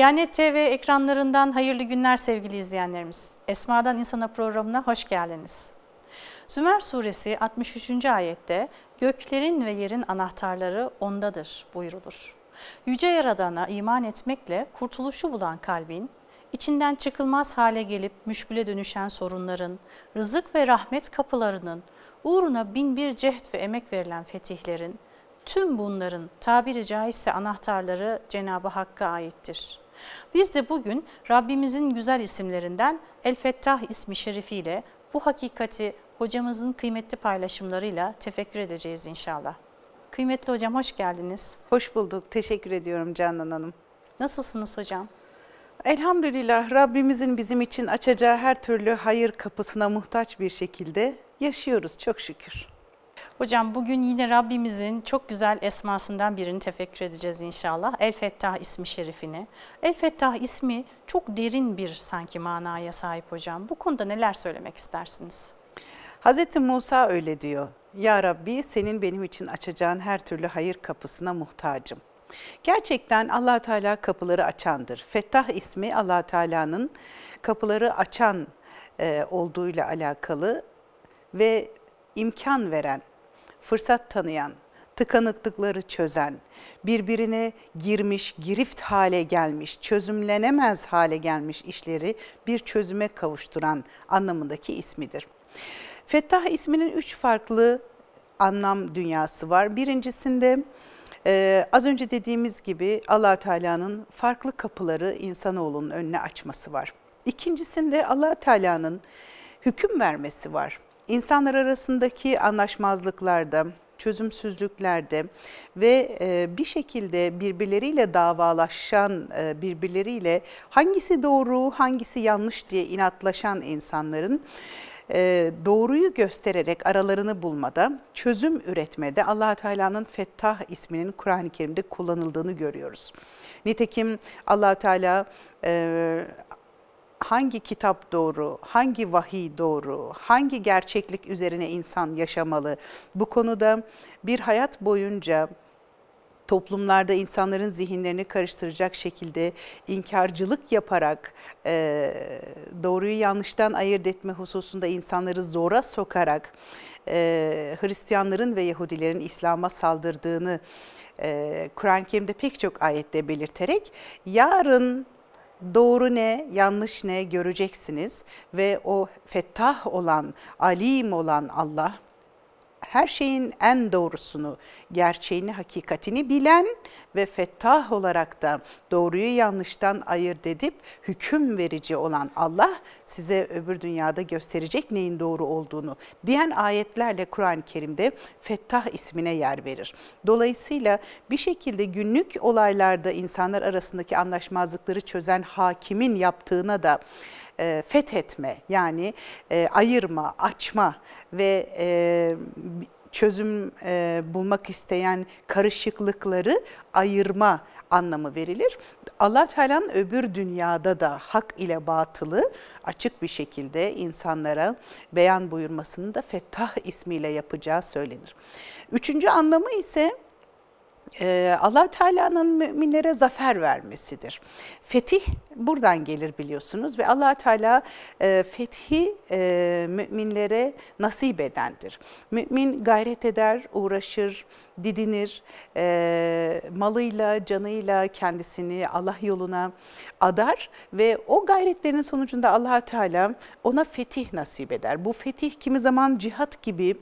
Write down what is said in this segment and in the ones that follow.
Diyanet TV ekranlarından hayırlı günler sevgili izleyenlerimiz. Esma'dan İnsana programına hoş geldiniz. Zümer suresi 63. ayette göklerin ve yerin anahtarları ondadır buyurulur. Yüce Yaradan'a iman etmekle kurtuluşu bulan kalbin, içinden çıkılmaz hale gelip müşküle dönüşen sorunların, rızık ve rahmet kapılarının, uğruna bin bir cehd ve emek verilen fetihlerin, tüm bunların tabiri caizse anahtarları Cenab-ı Hakk'a aittir. Biz de bugün Rabbimizin güzel isimlerinden El Fettah ismi şerifiyle bu hakikati hocamızın kıymetli paylaşımlarıyla tefekkür edeceğiz inşallah. Kıymetli hocam hoş geldiniz. Hoş bulduk. Teşekkür ediyorum Canan Hanım. Nasılsınız hocam? Elhamdülillah Rabbimizin bizim için açacağı her türlü hayır kapısına muhtaç bir şekilde yaşıyoruz çok şükür. Hocam bugün yine Rabbimizin çok güzel esmasından birini tefekkür edeceğiz inşallah. El Fettah ismi şerifini. El Fettah ismi çok derin bir sanki manaya sahip hocam. Bu konuda neler söylemek istersiniz? Hz. Musa öyle diyor. Ya Rabbi senin benim için açacağın her türlü hayır kapısına muhtacım. Gerçekten allah Teala kapıları açandır. Fettah ismi allah Teala'nın kapıları açan e, olduğuyla alakalı ve imkan veren, fırsat tanıyan, tıkanıklıkları çözen, birbirine girmiş, girift hale gelmiş, çözümlenemez hale gelmiş işleri bir çözüme kavuşturan anlamındaki ismidir. Fettah isminin üç farklı anlam dünyası var. Birincisinde ee, az önce dediğimiz gibi allah Teala'nın farklı kapıları insanoğlunun önüne açması var. İkincisinde allah Teala'nın hüküm vermesi var insanlar arasındaki anlaşmazlıklarda, çözümsüzlüklerde ve e, bir şekilde birbirleriyle davalaşan, e, birbirleriyle hangisi doğru, hangisi yanlış diye inatlaşan insanların e, doğruyu göstererek aralarını bulmada, çözüm üretmede allah Teala'nın Fettah isminin Kur'an-ı Kerim'de kullanıldığını görüyoruz. Nitekim allah Teala hangi kitap doğru, hangi vahiy doğru, hangi gerçeklik üzerine insan yaşamalı? Bu konuda bir hayat boyunca toplumlarda insanların zihinlerini karıştıracak şekilde inkarcılık yaparak e, doğruyu yanlıştan ayırt etme hususunda insanları zora sokarak e, Hristiyanların ve Yahudilerin İslam'a saldırdığını e, Kur'an-ı Kerim'de pek çok ayette belirterek yarın doğru ne, yanlış ne göreceksiniz ve o fettah olan, alim olan Allah her şeyin en doğrusunu, gerçeğini, hakikatini bilen ve fettah olarak da doğruyu yanlıştan ayırt edip hüküm verici olan Allah size öbür dünyada gösterecek neyin doğru olduğunu diyen ayetlerle Kur'an-ı Kerim'de fettah ismine yer verir. Dolayısıyla bir şekilde günlük olaylarda insanlar arasındaki anlaşmazlıkları çözen hakimin yaptığına da e, fethetme yani e, ayırma, açma ve e, çözüm e, bulmak isteyen karışıklıkları ayırma anlamı verilir. Allah Teala'nın öbür dünyada da hak ile batılı açık bir şekilde insanlara beyan buyurmasını da Fettah ismiyle yapacağı söylenir. Üçüncü anlamı ise ee, allah Teala'nın müminlere zafer vermesidir. Fetih buradan gelir biliyorsunuz ve allah Teala e, fethi e, müminlere nasip edendir. Mümin gayret eder, uğraşır, didinir, e, malıyla, canıyla kendisini Allah yoluna adar ve o gayretlerin sonucunda allah Teala ona fetih nasip eder. Bu fetih kimi zaman cihat gibi,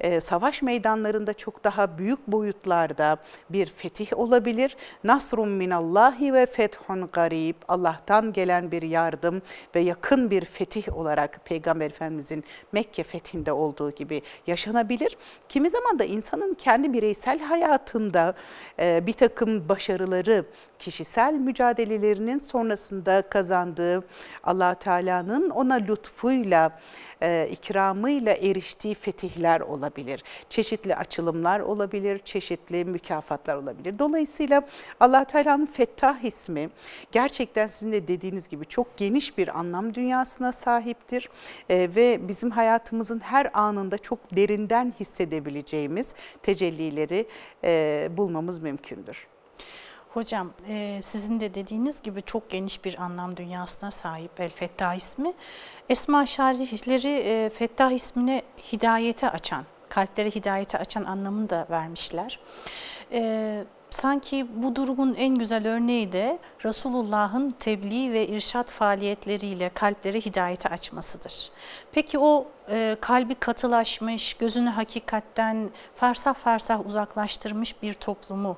e, savaş meydanlarında çok daha büyük boyutlarda bir fetih olabilir. Nasrun minallahi ve fethun garib Allah'tan gelen bir yardım ve yakın bir fetih olarak Peygamber Efendimizin Mekke fethinde olduğu gibi yaşanabilir. Kimi zaman da insanın kendi bireysel hayatında e, bir takım başarıları, kişisel mücadelelerinin sonrasında kazandığı allah Teala'nın ona lütfuyla, e, ikramıyla eriştiği fetihler olabilir olabilir. Çeşitli açılımlar olabilir, çeşitli mükafatlar olabilir. Dolayısıyla allah Teala'nın Fettah ismi gerçekten sizin de dediğiniz gibi çok geniş bir anlam dünyasına sahiptir. E, ve bizim hayatımızın her anında çok derinden hissedebileceğimiz tecellileri e, bulmamız mümkündür. Hocam e, sizin de dediğiniz gibi çok geniş bir anlam dünyasına sahip El Fettah ismi. Esma şarihleri e, Fettah ismine hidayete açan kalplere hidayeti açan anlamını da vermişler. E, sanki bu durumun en güzel örneği de Resulullah'ın tebliğ ve irşat faaliyetleriyle kalplere hidayeti açmasıdır. Peki o e, kalbi katılaşmış, gözünü hakikatten fersah fersah uzaklaştırmış bir toplumu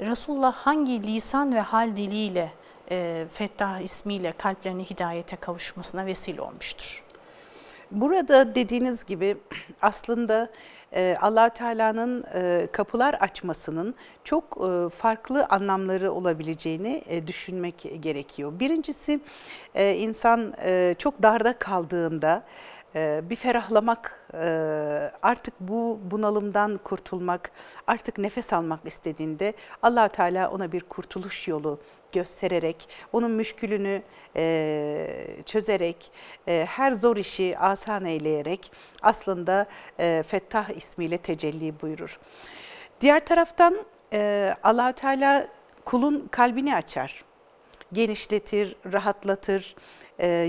Resulullah hangi lisan ve hal diliyle e, Fettah ismiyle kalplerini hidayete kavuşmasına vesile olmuştur? Burada dediğiniz gibi aslında e, allah Teala'nın e, kapılar açmasının çok e, farklı anlamları olabileceğini düşünmek gerekiyor. Birincisi insan çok darda kaldığında, ee, bir ferahlamak, e, artık bu bunalımdan kurtulmak, artık nefes almak istediğinde allah Teala ona bir kurtuluş yolu göstererek, onun müşkülünü e, çözerek, e, her zor işi asan eyleyerek aslında Fettah ismiyle tecelli buyurur. Diğer taraftan allah Teala kulun kalbini açar, genişletir, rahatlatır,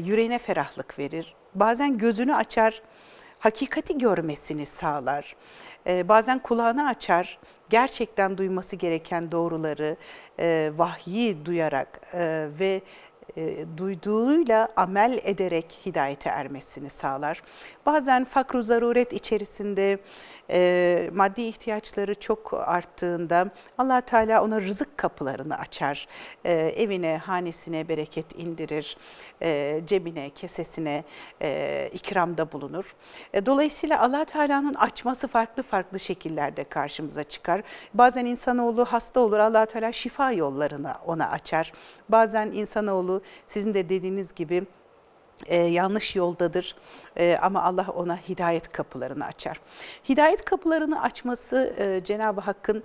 yüreğine ferahlık verir bazen gözünü açar, hakikati görmesini sağlar. Ee, bazen kulağını açar, gerçekten duyması gereken doğruları, e, vahyi duyarak e, ve e, duyduğuyla amel ederek hidayete ermesini sağlar. Bazen fakru zaruret içerisinde e, maddi ihtiyaçları çok arttığında allah Teala ona rızık kapılarını açar. E, evine, hanesine bereket indirir. E, cebine, kesesine e, ikramda bulunur. E, dolayısıyla allah Teala'nın açması farklı farklı şekillerde karşımıza çıkar. Bazen insanoğlu hasta olur allah Teala şifa yollarını ona açar. Bazen insanoğlu sizin de dediğiniz gibi e, yanlış yoldadır e, ama Allah ona hidayet kapılarını açar. Hidayet kapılarını açması e, Cenab-ı Hakk'ın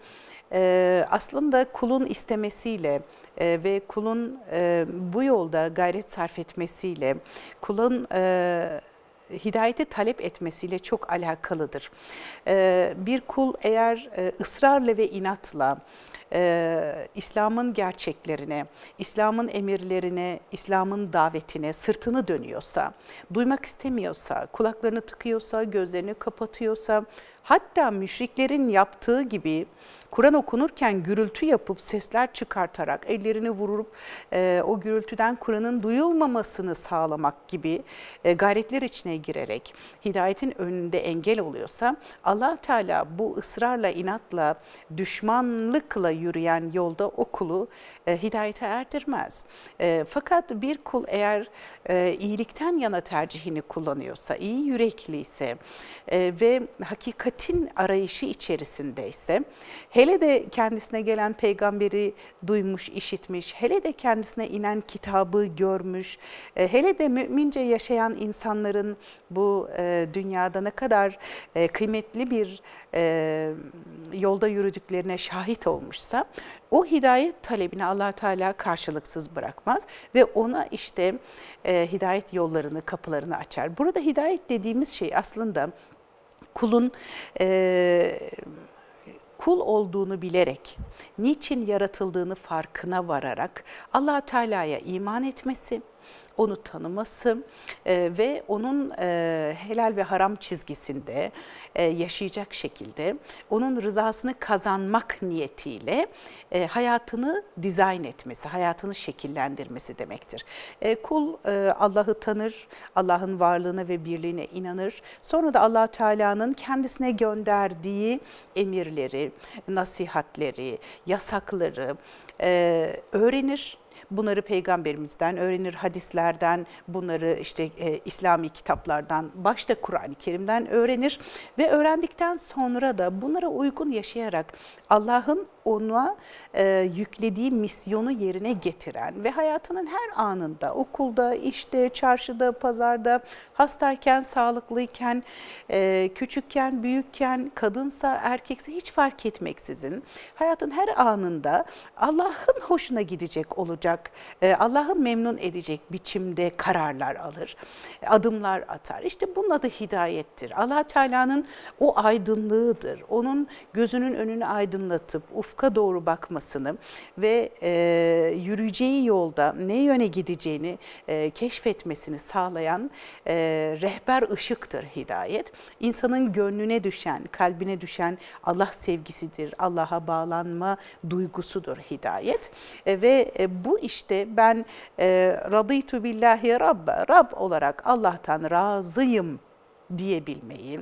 e, aslında kulun istemesiyle e, ve kulun e, bu yolda gayret sarf etmesiyle, kulun e, hidayeti talep etmesiyle çok alakalıdır. Ee, bir kul eğer e, ısrarla ve inatla e, İslam'ın gerçeklerine, İslam'ın emirlerine, İslam'ın davetine sırtını dönüyorsa, duymak istemiyorsa, kulaklarını tıkıyorsa, gözlerini kapatıyorsa, Hatta müşriklerin yaptığı gibi Kur'an okunurken gürültü yapıp sesler çıkartarak ellerini vurup e, o gürültüden Kur'an'ın duyulmamasını sağlamak gibi e, gayretler içine girerek hidayetin önünde engel oluyorsa allah Teala bu ısrarla, inatla, düşmanlıkla yürüyen yolda o kulu e, hidayete erdirmez. E, fakat bir kul eğer e, iyilikten yana tercihini kullanıyorsa, iyi yürekliyse e, ve hakikat metin arayışı içerisindeyse, hele de kendisine gelen peygamberi duymuş, işitmiş, hele de kendisine inen kitabı görmüş, e, hele de mümince yaşayan insanların bu e, dünyada ne kadar e, kıymetli bir yolda yürüdüklerine şahit olmuşsa o hidayet talebini allah Teala karşılıksız bırakmaz ve ona işte hidayet yollarını, kapılarını açar. Burada hidayet dediğimiz şey aslında kulun e, kul olduğunu bilerek, niçin yaratıldığını farkına vararak Allah Teala'ya iman etmesi, onu tanıması e, ve onun e, helal ve haram çizgisinde e, yaşayacak şekilde onun rızasını kazanmak niyetiyle e, hayatını dizayn etmesi, hayatını şekillendirmesi demektir. E, kul e, Allah'ı tanır, Allah'ın varlığına ve birliğine inanır. Sonra da allah Teala'nın kendisine gönderdiği emirleri, nasihatleri, yasakları e, öğrenir Bunları peygamberimizden öğrenir, hadislerden, bunları işte e, İslami kitaplardan, başta Kur'an-ı Kerim'den öğrenir ve öğrendikten sonra da bunlara uygun yaşayarak Allah'ın ona e, yüklediği misyonu yerine getiren ve hayatının her anında okulda, işte, çarşıda, pazarda, hastayken, sağlıklıyken, e, küçükken, büyükken, kadınsa, erkekse hiç fark etmeksizin hayatın her anında Allah'ın hoşuna gidecek olacak, e, Allah'ı memnun edecek biçimde kararlar alır, adımlar atar. İşte bunun adı hidayettir. allah Teala'nın o aydınlığıdır. Onun gözünün önünü aydınlatıp, ufku ufka doğru bakmasını ve e, yürüyeceği yolda ne yöne gideceğini e, keşfetmesini sağlayan e, rehber ışıktır hidayet. İnsanın gönlüne düşen, kalbine düşen Allah sevgisidir, Allah'a bağlanma duygusudur hidayet. E, ve e, bu işte ben e, radıytu billahi rabba, Rab olarak Allah'tan razıyım diyebilmeyi,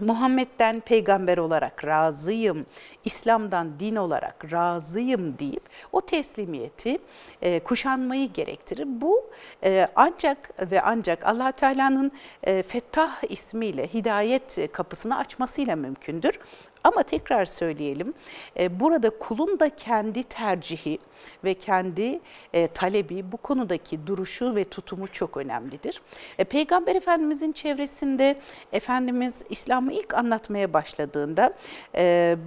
Muhammed'den peygamber olarak razıyım, İslam'dan din olarak razıyım deyip o teslimiyeti e, kuşanmayı gerektirir. Bu e, ancak ve ancak allah Teala'nın e, Fettah ismiyle hidayet kapısını açmasıyla mümkündür. Ama tekrar söyleyelim, e, burada kulun da kendi tercihi ve kendi e, talebi, bu konudaki duruşu ve tutumu çok önemlidir. E, Peygamber Efendimizin çevresinde Efendimiz İslam'ı ilk anlatmaya başladığında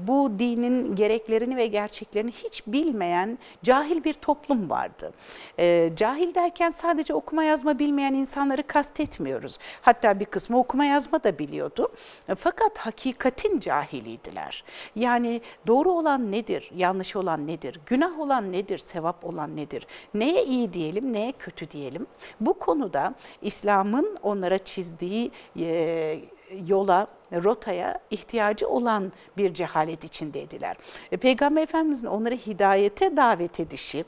bu dinin gereklerini ve gerçeklerini hiç bilmeyen cahil bir toplum vardı. Cahil derken sadece okuma yazma bilmeyen insanları kastetmiyoruz. Hatta bir kısmı okuma yazma da biliyordu. Fakat hakikatin cahiliydi verdiler. Yani doğru olan nedir, yanlış olan nedir, günah olan nedir, sevap olan nedir, neye iyi diyelim, neye kötü diyelim. Bu konuda İslam'ın onlara çizdiği e, yola, rotaya ihtiyacı olan bir cehalet içindeydiler. E, Peygamber Efendimizin onları hidayete davet edişi,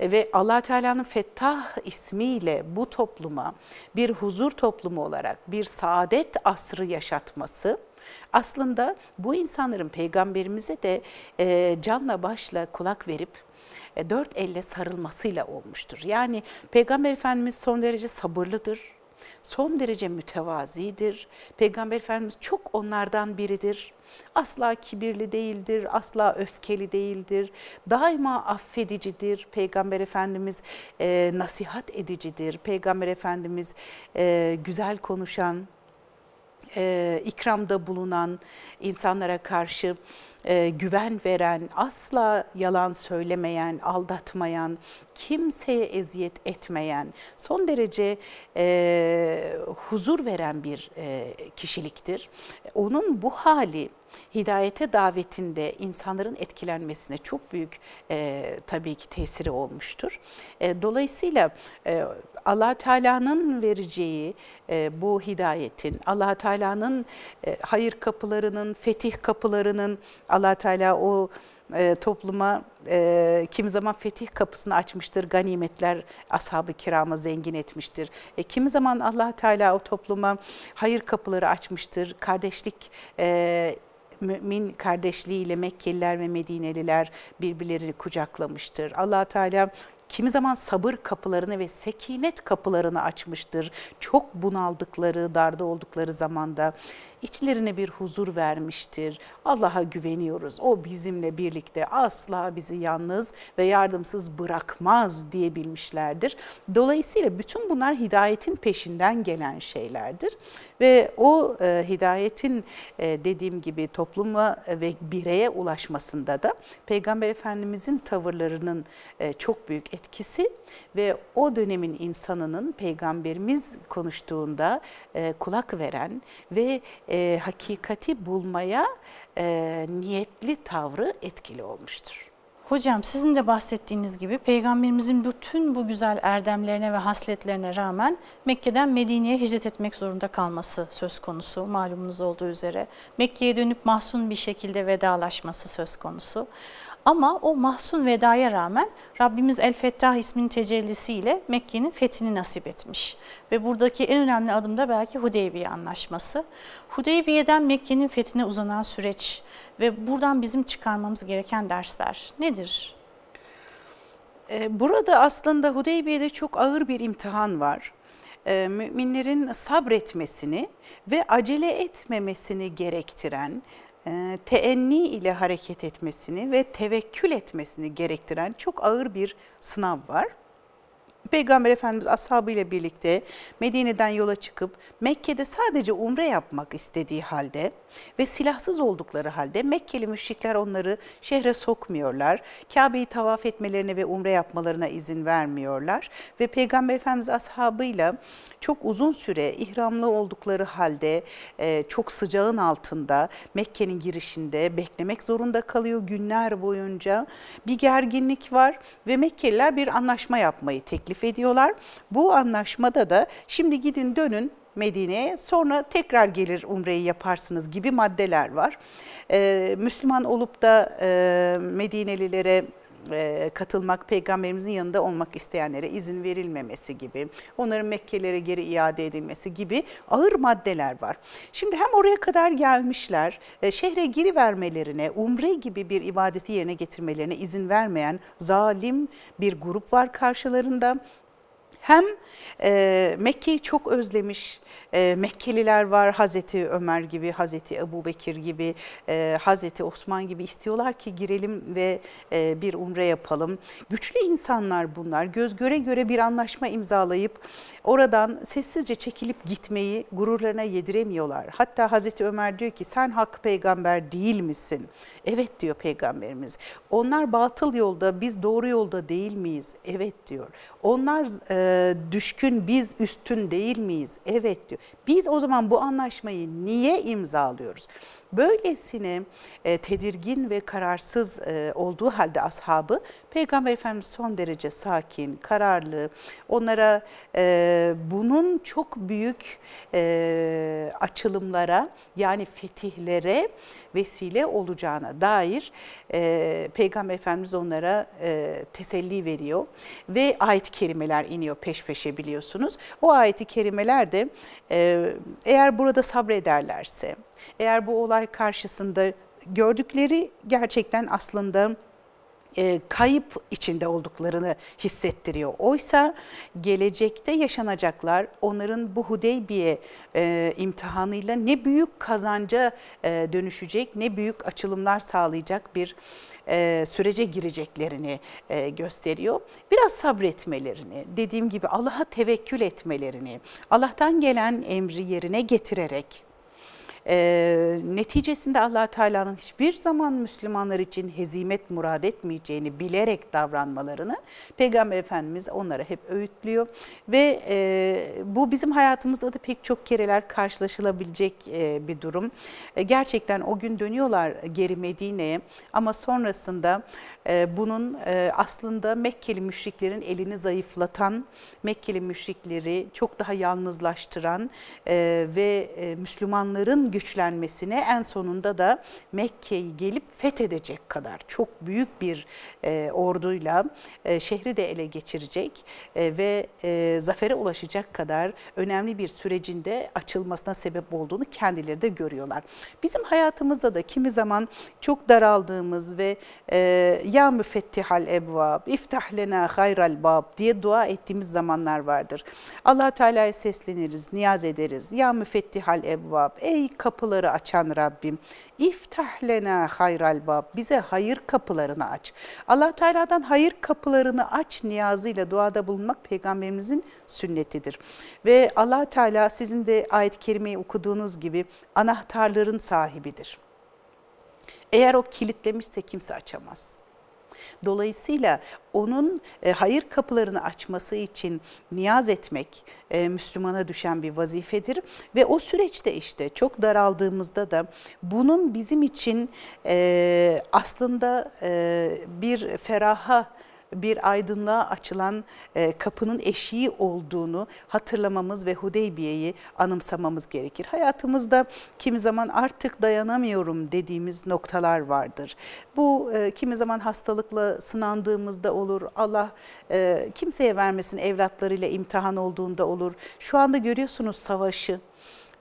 ve Allah Teala'nın Fettah ismiyle bu topluma bir huzur toplumu olarak bir saadet asrı yaşatması aslında bu insanların peygamberimize de e, canla başla kulak verip e, dört elle sarılmasıyla olmuştur. Yani peygamber efendimiz son derece sabırlıdır. Son derece mütevazidir. Peygamber Efendimiz çok onlardan biridir. Asla kibirli değildir, asla öfkeli değildir. Daima affedicidir. Peygamber Efendimiz e, nasihat edicidir. Peygamber Efendimiz e, güzel konuşan, e, ikramda bulunan, insanlara karşı e, güven veren, asla yalan söylemeyen, aldatmayan, kimseye eziyet etmeyen, son derece e, huzur veren bir e, kişiliktir. Onun bu hali hidayete davetinde insanların etkilenmesine çok büyük e, tabii ki tesiri olmuştur. E, dolayısıyla e, allah Teala'nın vereceği e, bu hidayetin, allah Teala'nın e, hayır kapılarının, fetih kapılarının, allah Teala o e, topluma e, kimi zaman fetih kapısını açmıştır, ganimetler ashabı ı kirama zengin etmiştir. E, kimi zaman allah Teala o topluma hayır kapıları açmıştır, kardeşlik e, mümin kardeşliğiyle Mekkeliler ve Medineliler birbirlerini kucaklamıştır. Allah Teala kimi zaman sabır kapılarını ve sekinet kapılarını açmıştır. Çok bunaldıkları, darda oldukları zamanda içlerine bir huzur vermiştir. Allah'a güveniyoruz. O bizimle birlikte asla bizi yalnız ve yardımsız bırakmaz diyebilmişlerdir. Dolayısıyla bütün bunlar hidayetin peşinden gelen şeylerdir. Ve o e, hidayetin e, dediğim gibi topluma ve bireye ulaşmasında da Peygamber Efendimizin tavırlarının e, çok büyük etkisi ve o dönemin insanının Peygamberimiz konuştuğunda e, kulak veren ve e, e, hakikati bulmaya e, niyetli tavrı etkili olmuştur. Hocam sizin de bahsettiğiniz gibi peygamberimizin bütün bu güzel erdemlerine ve hasletlerine rağmen Mekke'den Medine'ye hicret etmek zorunda kalması söz konusu malumunuz olduğu üzere. Mekke'ye dönüp mahzun bir şekilde vedalaşması söz konusu. Ama o mahzun vedaya rağmen Rabbimiz El Fettah isminin tecellisiyle Mekke'nin fethini nasip etmiş. Ve buradaki en önemli adım da belki Hudeybiye Anlaşması. Hudeybiye'den Mekke'nin fethine uzanan süreç ve buradan bizim çıkarmamız gereken dersler nedir? Ee, burada aslında Hudeybiye'de çok ağır bir imtihan var ee, müminlerin sabretmesini ve acele etmemesini gerektiren e, teenni ile hareket etmesini ve tevekkül etmesini gerektiren çok ağır bir sınav var. Peygamber Efendimiz ashabıyla birlikte Medine'den yola çıkıp Mekke'de sadece umre yapmak istediği halde ve silahsız oldukları halde Mekkeli müşrikler onları şehre sokmuyorlar. Kabe'yi tavaf etmelerine ve umre yapmalarına izin vermiyorlar ve Peygamber Efendimiz ashabıyla çok uzun süre ihramlı oldukları halde e, çok sıcağın altında Mekke'nin girişinde beklemek zorunda kalıyor günler boyunca. Bir gerginlik var ve Mekkeliler bir anlaşma yapmayı teklif teklif ediyorlar. Bu anlaşmada da şimdi gidin dönün Medine'ye sonra tekrar gelir umreyi yaparsınız gibi maddeler var. Ee, Müslüman olup da e, Medinelilere e, katılmak, peygamberimizin yanında olmak isteyenlere izin verilmemesi gibi, onların Mekkelere geri iade edilmesi gibi ağır maddeler var. Şimdi hem oraya kadar gelmişler, e, şehre şehre vermelerine, umre gibi bir ibadeti yerine getirmelerine izin vermeyen zalim bir grup var karşılarında. Hem e, Mekke'yi çok özlemiş e, Mekkeliler var Hazreti Ömer gibi, Hazreti Ebu Bekir gibi, e, Hazreti Osman gibi istiyorlar ki girelim ve e, bir umre yapalım. Güçlü insanlar bunlar. Göz göre göre bir anlaşma imzalayıp oradan sessizce çekilip gitmeyi gururlarına yediremiyorlar. Hatta Hazreti Ömer diyor ki sen hak peygamber değil misin? Evet diyor peygamberimiz. Onlar batıl yolda biz doğru yolda değil miyiz? Evet diyor. Onlar e, e, düşkün biz üstün değil miyiz? Evet diyor. Biz o zaman bu anlaşmayı niye imzalıyoruz? Böylesine e, tedirgin ve kararsız e, olduğu halde ashabı Peygamber Efendimiz son derece sakin, kararlı. Onlara e, bunun çok büyük e, açılımlara yani fetihlere vesile olacağına dair e, Peygamber Efendimiz onlara e, teselli veriyor ve ayet-i kerimeler iniyor peş peşe biliyorsunuz. O ayet-i kerimeler de e, eğer burada sabrederlerse, eğer bu olay karşısında gördükleri gerçekten aslında e, kayıp içinde olduklarını hissettiriyor. Oysa gelecekte yaşanacaklar onların bu Hudeybiye e, imtihanıyla ne büyük kazanca e, dönüşecek, ne büyük açılımlar sağlayacak bir e, sürece gireceklerini e, gösteriyor. Biraz sabretmelerini, dediğim gibi Allah'a tevekkül etmelerini, Allah'tan gelen emri yerine getirerek e, neticesinde allah Teala'nın hiçbir zaman Müslümanlar için hezimet murad etmeyeceğini bilerek davranmalarını Peygamber Efendimiz onlara hep öğütlüyor. Ve e, bu bizim hayatımızda da pek çok kereler karşılaşılabilecek e, bir durum. E, gerçekten o gün dönüyorlar geri Medine'ye ama sonrasında ee, bunun e, aslında Mekkeli müşriklerin elini zayıflatan, Mekkeli müşrikleri çok daha yalnızlaştıran e, ve e, Müslümanların güçlenmesine en sonunda da Mekke'yi gelip fethedecek kadar çok büyük bir orduyla şehri de ele geçirecek ve zafere ulaşacak kadar önemli bir sürecinde açılmasına sebep olduğunu kendileri de görüyorlar. Bizim hayatımızda da kimi zaman çok daraldığımız ve ya müfettihal ebvab, iftah lena hayral bab diye dua ettiğimiz zamanlar vardır. allah Teala'ya sesleniriz, niyaz ederiz. Ya müfettihal ebvab, ey kapıları açan Rabbim, iftah lena hayral bab, bize hayır kapılarını aç. allah Teala'dan hayır kapılarını aç niyazıyla duada bulunmak Peygamberimizin sünnetidir. Ve allah Teala sizin de ayet-i kerimeyi okuduğunuz gibi anahtarların sahibidir. Eğer o kilitlemişse kimse açamaz. Dolayısıyla onun e, hayır kapılarını açması için niyaz etmek e, Müslümana düşen bir vazifedir. Ve o süreçte işte çok daraldığımızda da bunun bizim için e, aslında bir feraha, bir aydınlığa açılan e, kapının eşiği olduğunu hatırlamamız ve Hudeybiye'yi anımsamamız gerekir. Hayatımızda kimi zaman artık dayanamıyorum dediğimiz noktalar vardır. Bu e, kimi zaman hastalıkla sınandığımızda olur. Allah e, kimseye vermesin evlatlarıyla imtihan olduğunda olur. Şu anda görüyorsunuz savaşı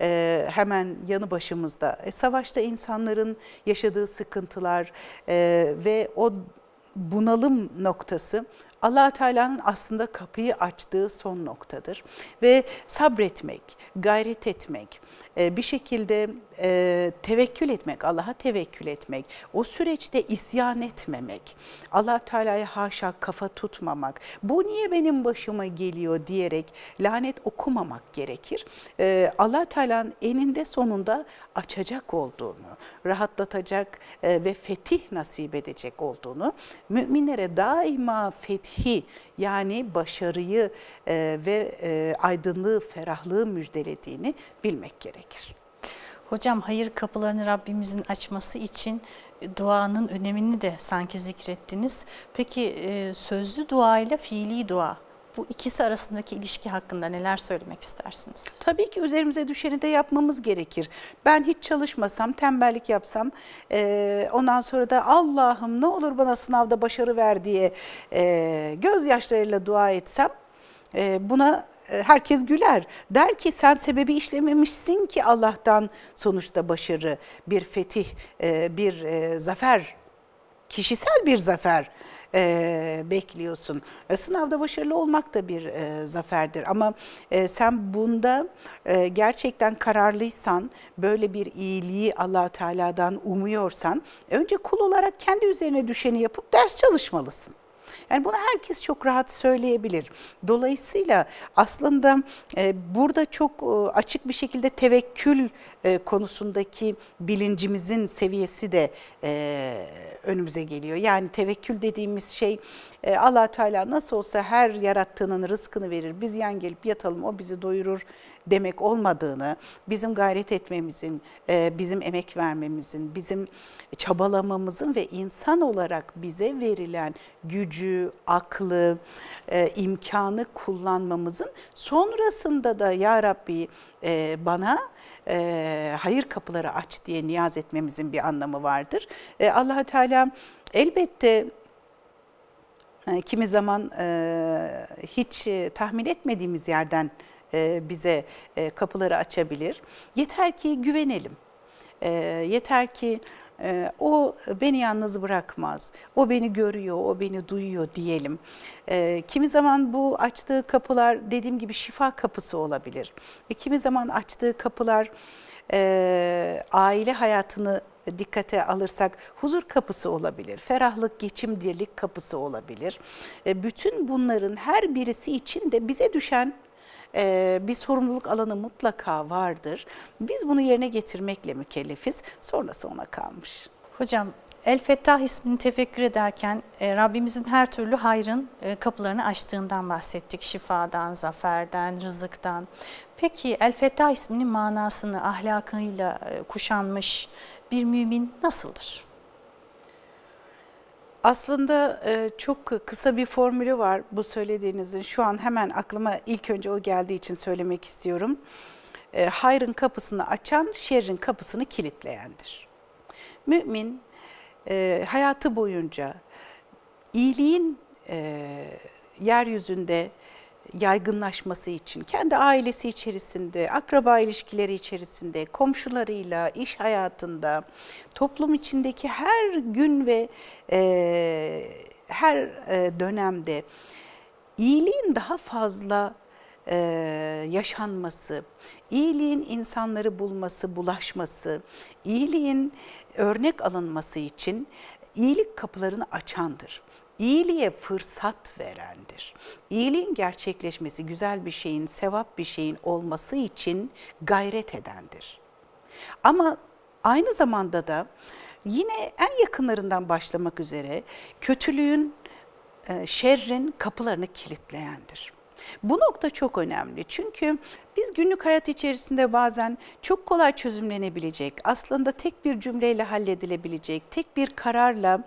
ee, hemen yanı başımızda. E, savaşta insanların yaşadığı sıkıntılar e, ve o bunalım noktası allah Teala'nın aslında kapıyı açtığı son noktadır. Ve sabretmek, gayret etmek, ee, bir şekilde e, tevekkül etmek, Allah'a tevekkül etmek, o süreçte isyan etmemek, allah Teala'ya haşa kafa tutmamak, bu niye benim başıma geliyor diyerek lanet okumamak gerekir. Ee, allah Teala'nın eninde sonunda açacak olduğunu, rahatlatacak e, ve fetih nasip edecek olduğunu, müminlere daima fethi yani başarıyı e, ve aydınlığı, ferahlığı müjdelediğini bilmek gerek gerekir. Hocam hayır kapılarını Rabbimizin açması için duanın önemini de sanki zikrettiniz. Peki e, sözlü dua ile fiili dua bu ikisi arasındaki ilişki hakkında neler söylemek istersiniz? Tabii ki üzerimize düşeni de yapmamız gerekir. Ben hiç çalışmasam, tembellik yapsam e, ondan sonra da Allah'ım ne olur bana sınavda başarı ver diye e, gözyaşlarıyla dua etsem e, buna e, herkes güler. Der ki sen sebebi işlememişsin ki Allah'tan sonuçta başarı, bir fetih, e, bir e, zafer, kişisel bir zafer bekliyorsun. sınavda başarılı olmak da bir zaferdir ama sen bunda gerçekten kararlıysan, böyle bir iyiliği Allah Teala'dan umuyorsan önce kul olarak kendi üzerine düşeni yapıp ders çalışmalısın. Yani bunu herkes çok rahat söyleyebilir. Dolayısıyla aslında e, burada çok e, açık bir şekilde tevekkül e, konusundaki bilincimizin seviyesi de önümüze geliyor. Yani tevekkül dediğimiz şey allah Teala nasıl olsa her yarattığının rızkını verir. Biz yan gelip yatalım o bizi doyurur demek olmadığını, bizim gayret etmemizin, e, bizim emek vermemizin, bizim çabalamamızın ve insan olarak bize verilen gücü, aklı, e, imkanı kullanmamızın sonrasında da ya Rabbi e, bana hayır kapıları aç diye niyaz etmemizin bir anlamı vardır. allah Teala elbette kimi zaman hiç tahmin etmediğimiz yerden e, bize e, kapıları açabilir. Yeter ki güvenelim. E, yeter ki o beni yalnız bırakmaz, o beni görüyor, o beni duyuyor diyelim. Kimi zaman bu açtığı kapılar dediğim gibi şifa kapısı olabilir. Kimi zaman açtığı kapılar aile hayatını dikkate alırsak huzur kapısı olabilir, ferahlık, geçim, dirlik kapısı olabilir. Bütün bunların her birisi için de bize düşen e, bir sorumluluk alanı mutlaka vardır. Biz bunu yerine getirmekle mükellefiz. Sonrası ona kalmış. Hocam El Fettah ismini tefekkür ederken e, Rabbimizin her türlü hayrın e, kapılarını açtığından bahsettik. Şifadan, zaferden, rızıktan. Peki El Fettah isminin manasını ahlakıyla e, kuşanmış bir mümin nasıldır? Aslında e, çok kısa bir formülü var bu söylediğinizin. Şu an hemen aklıma ilk önce o geldiği için söylemek istiyorum. E, hayrın kapısını açan, şerrin kapısını kilitleyendir. Mümin e, hayatı boyunca iyiliğin e, yeryüzünde yaygınlaşması için kendi ailesi içerisinde, akraba ilişkileri içerisinde, komşularıyla, iş hayatında, toplum içindeki her gün ve e, her e, dönemde iyiliğin daha fazla e, yaşanması, iyiliğin insanları bulması, bulaşması, iyiliğin örnek alınması için iyilik kapılarını açandır iyiliğe fırsat verendir. İyiliğin gerçekleşmesi güzel bir şeyin, sevap bir şeyin olması için gayret edendir. Ama aynı zamanda da yine en yakınlarından başlamak üzere kötülüğün, e, şerrin kapılarını kilitleyendir. Bu nokta çok önemli çünkü biz günlük hayat içerisinde bazen çok kolay çözümlenebilecek, aslında tek bir cümleyle halledilebilecek, tek bir kararla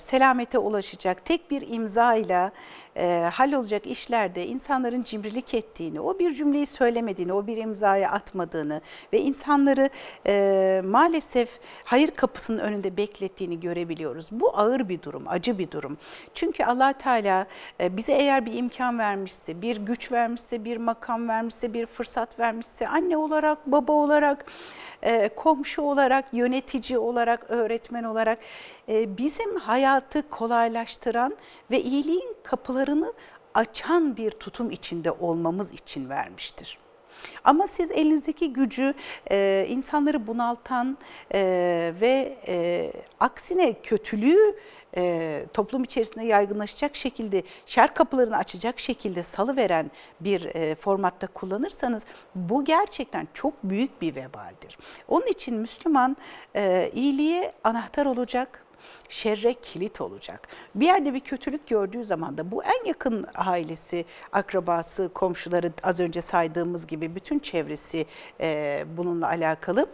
selamete ulaşacak tek bir imza ile e, olacak işlerde insanların cimrilik ettiğini, o bir cümleyi söylemediğini, o bir imzayı atmadığını ve insanları e, maalesef hayır kapısının önünde beklettiğini görebiliyoruz. Bu ağır bir durum, acı bir durum. Çünkü allah Teala e, bize eğer bir imkan vermişse, bir güç vermişse, bir makam vermişse, bir fırsat vermişse, anne olarak, baba olarak, e, komşu olarak, yönetici olarak, öğretmen olarak e, bizim hayatı kolaylaştıran ve iyiliğin kapıları kapılarını açan bir tutum içinde olmamız için vermiştir. Ama siz elinizdeki gücü e, insanları bunaltan e, ve e, aksine kötülüğü e, toplum içerisinde yaygınlaşacak şekilde, şer kapılarını açacak şekilde salıveren bir e, formatta kullanırsanız bu gerçekten çok büyük bir vebaldir. Onun için Müslüman e, iyiliğe anahtar olacak, şerre kilit olacak. Bir yerde bir kötülük gördüğü zaman da bu en yakın ailesi, akrabası, komşuları az önce saydığımız gibi bütün çevresi e, bununla alakalı.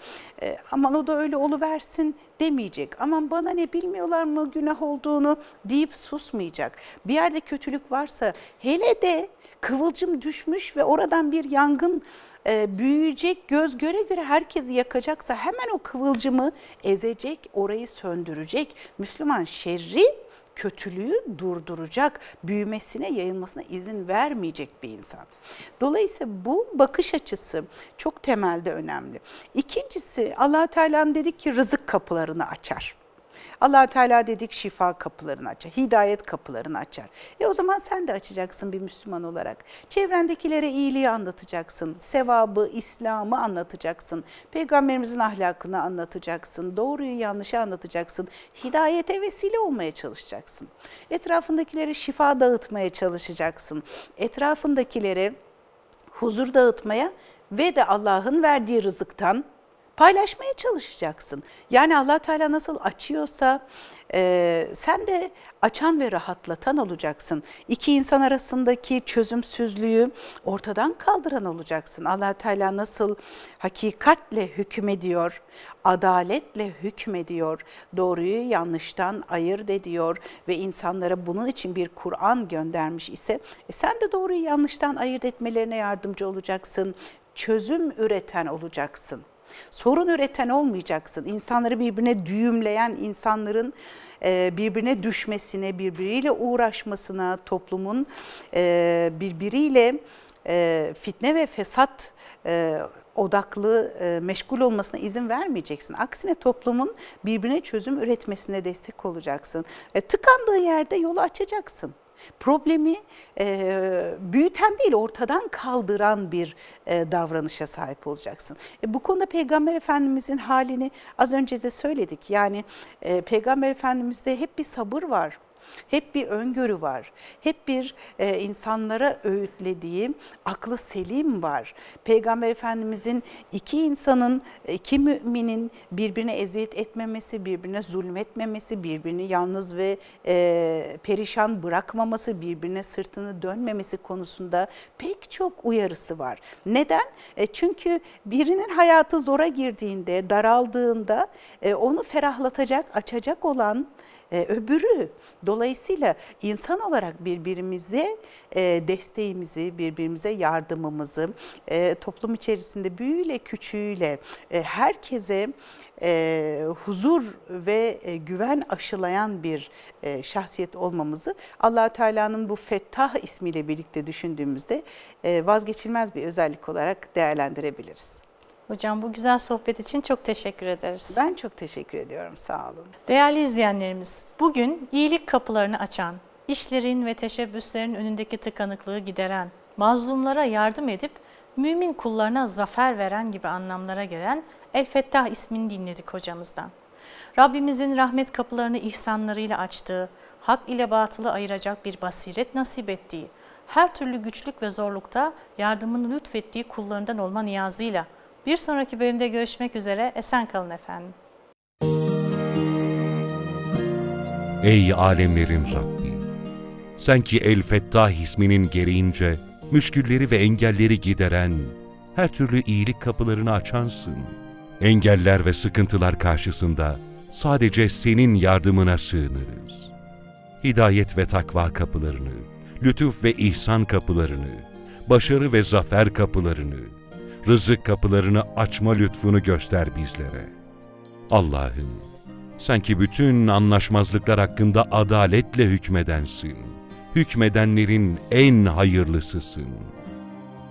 E, aman o da öyle versin demeyecek. Aman bana ne bilmiyorlar mı günah olduğunu deyip susmayacak. Bir yerde kötülük varsa hele de kıvılcım düşmüş ve oradan bir yangın e, büyüyecek göz göre göre herkesi yakacaksa hemen o kıvılcımı ezecek, orayı söndürecek. Müslüman şerri kötülüğü durduracak, büyümesine, yayılmasına izin vermeyecek bir insan. Dolayısıyla bu bakış açısı çok temelde önemli. İkincisi Allah Teala'nın dedik ki rızık kapılarını açar allah Teala dedik şifa kapılarını açar, hidayet kapılarını açar. E o zaman sen de açacaksın bir Müslüman olarak. Çevrendekilere iyiliği anlatacaksın, sevabı, İslam'ı anlatacaksın, peygamberimizin ahlakını anlatacaksın, doğruyu yanlışı anlatacaksın, hidayete vesile olmaya çalışacaksın. Etrafındakilere şifa dağıtmaya çalışacaksın. Etrafındakilere huzur dağıtmaya ve de Allah'ın verdiği rızıktan paylaşmaya çalışacaksın. Yani allah Teala nasıl açıyorsa e, sen de açan ve rahatlatan olacaksın. İki insan arasındaki çözümsüzlüğü ortadan kaldıran olacaksın. allah Teala nasıl hakikatle hükmediyor, adaletle hükmediyor, doğruyu yanlıştan ayırt ediyor ve insanlara bunun için bir Kur'an göndermiş ise e, sen de doğruyu yanlıştan ayırt etmelerine yardımcı olacaksın, çözüm üreten olacaksın. Sorun üreten olmayacaksın. İnsanları birbirine düğümleyen insanların e, birbirine düşmesine, birbiriyle uğraşmasına, toplumun e, birbiriyle e, fitne ve fesat odaklı, meşgul olmasına izin vermeyeceksin. Aksine toplumun birbirine çözüm üretmesine destek olacaksın. Tıkandığı yerde yolu açacaksın. Problemi e, büyüten değil ortadan kaldıran bir e, davranışa sahip olacaksın. E, bu konuda Peygamber Efendimizin halini az önce de söyledik. Yani e, Peygamber Efendimiz'de hep bir sabır var hep bir öngörü var. Hep bir e, insanlara öğütlediği aklı selim var. Peygamber Efendimizin iki insanın, e, iki müminin birbirine eziyet etmemesi, birbirine zulmetmemesi, birbirini yalnız ve e, perişan bırakmaması, birbirine sırtını dönmemesi konusunda pek çok uyarısı var. Neden? E, çünkü birinin hayatı zora girdiğinde, daraldığında e, onu ferahlatacak, açacak olan e, öbürü. Dolayısıyla insan olarak birbirimize e, desteğimizi, birbirimize yardımımızı e, toplum içerisinde büyüğüyle küçüğüyle herkese huzur ve güven aşılayan bir şahsiyet olmamızı allah Teala'nın bu Fettah ismiyle birlikte düşündüğümüzde vazgeçilmez bir özellik olarak değerlendirebiliriz. Hocam bu güzel sohbet için çok teşekkür ederiz. Ben çok teşekkür ediyorum sağ olun. Değerli izleyenlerimiz bugün iyilik kapılarını açan, işlerin ve teşebbüslerin önündeki tıkanıklığı gideren, mazlumlara yardım edip mümin kullarına zafer veren gibi anlamlara gelen El Fettah ismini dinledik hocamızdan. Rabbimizin rahmet kapılarını ihsanlarıyla açtığı, hak ile batılı ayıracak bir basiret nasip ettiği, her türlü güçlük ve zorlukta yardımını lütfettiği kullarından olma niyazıyla bir sonraki bölümde görüşmek üzere. Esen kalın efendim. Ey alemlerin Rabbi! Sen ki El Fettah isminin gereğince müşkülleri ve engelleri gideren, her türlü iyilik kapılarını açansın. Engeller ve sıkıntılar karşısında sadece senin yardımına sığınırız. Hidayet ve takva kapılarını, lütuf ve ihsan kapılarını, başarı ve zafer kapılarını, rızık kapılarını açma lütfunu göster bizlere. Allah'ım, sanki bütün anlaşmazlıklar hakkında adaletle hükmedensin. Hükmedenlerin en hayırlısısın.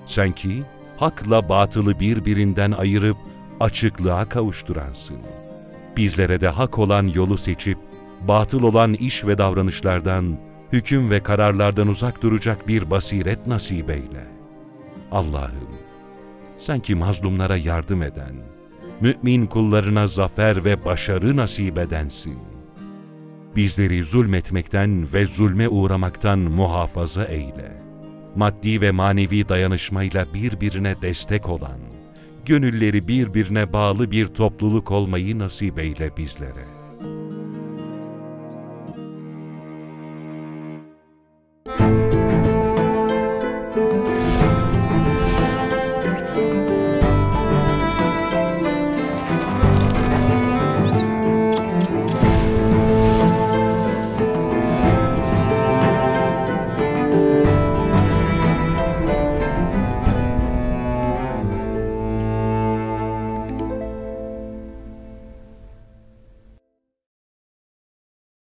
Sanki hakla batılı birbirinden ayırıp açıklığa kavuşturansın. Bizlere de hak olan yolu seçip batıl olan iş ve davranışlardan, hüküm ve kararlardan uzak duracak bir basiret nasip eyle. Allah'ım sanki mazlumlara yardım eden, mümin kullarına zafer ve başarı nasip edensin. Bizleri zulmetmekten ve zulme uğramaktan muhafaza eyle. Maddi ve manevi dayanışmayla birbirine destek olan, gönülleri birbirine bağlı bir topluluk olmayı nasip eyle bizlere.